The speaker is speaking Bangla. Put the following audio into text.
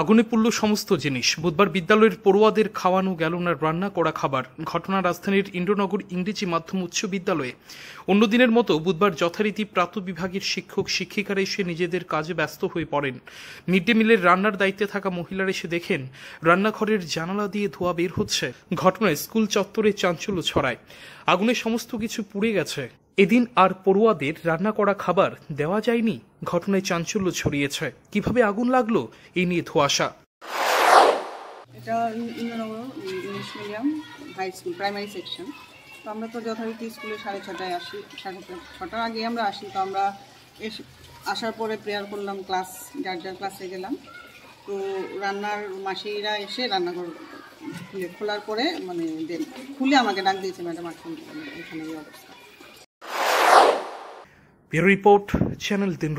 আগুনে পুড়ল সমস্ত জিনিস বুধবার বিদ্যালয়ের পড়ুয়াদের খাওয়ানো গেল না রান্না করা খাবার ঘটনা রাজধানীর ইন্দ্রনগর ইংরেজি মাধ্যম উচ্চ বিদ্যালয়ে অন্যদিনের মতো বুধবার যথারীতি প্রাত বিভাগের শিক্ষক শিক্ষিকারা এসে নিজেদের কাজে ব্যস্ত হয়ে পড়েন মিড ডে মিলের রান্নার দায়িত্বে থাকা মহিলারা এসে দেখেন রান্নাঘরের জানালা দিয়ে ধোয়া বের হচ্ছে ঘটনায় স্কুল চত্বরে চাঞ্চল্য ছড়ায় আগুনে সমস্ত কিছু পুড়ে গেছে এদিন আর পড়ুয়াদের রান্না করা খাবার দেওয়া যায়নি ঘটনায় চাঞ্চল্য ছড়িয়েছে কিভাবে আগুন লাগলো এই নিয়ে ধোয়াশা এটা English medium high school primary section তো আমরা তো যথারীতি স্কুলে সাড়ে ছটায় আসি সাড়ে ছটার আগে আমরা আসি তো আমরা এসে আসার পরে প্রেয়ার করলাম ক্লাস যার যার ক্লাসে গেলাম তো রান্নার মাসিরা এসে রান্নাঘর খুলে খোলার পরে মানে দেন খুলে আমাকে ডাক দিয়েছে ম্যাডাম এখানে এই অবস্থা The Report, Channel Din